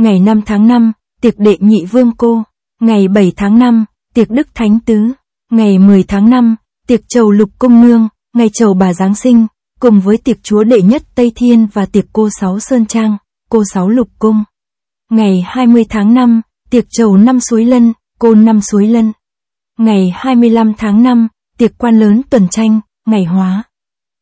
ngày 5 tháng 5, tiệc đệ nhị vương cô, ngày 7 tháng 5, tiệc đức thánh tứ, ngày 10 tháng 5, tiệc chầu lục công nương, ngày chầu bà Giáng sinh, cùng với tiệc chúa đệ nhất Tây Thiên và tiệc cô sáu Sơn Trang, cô sáu lục cung. Ngày 20 tháng 5, tiệc chầu năm suối lân, cô năm suối lân. Ngày 25 tháng 5, tiệc quan lớn tuần tranh, ngày hóa.